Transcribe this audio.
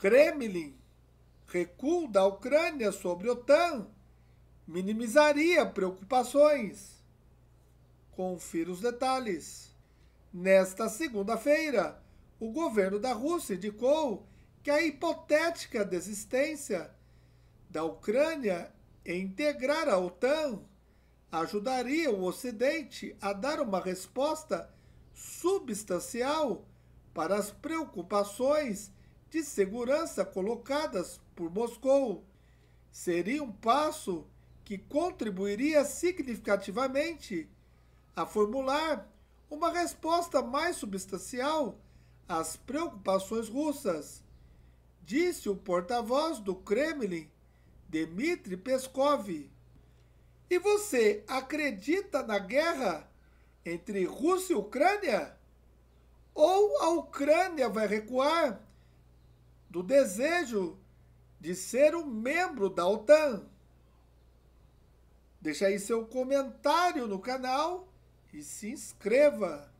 Kremlin recuo da Ucrânia sobre a OTAN minimizaria preocupações. Confira os detalhes. Nesta segunda-feira, o governo da Rússia indicou que a hipotética desistência da Ucrânia em integrar a OTAN ajudaria o Ocidente a dar uma resposta substancial para as preocupações de segurança colocadas por Moscou. Seria um passo que contribuiria significativamente a formular uma resposta mais substancial às preocupações russas, disse o porta-voz do Kremlin, Dmitry Peskov. E você acredita na guerra entre Rússia e Ucrânia? Ou a Ucrânia vai recuar do desejo de ser um membro da OTAN. Deixe aí seu comentário no canal e se inscreva.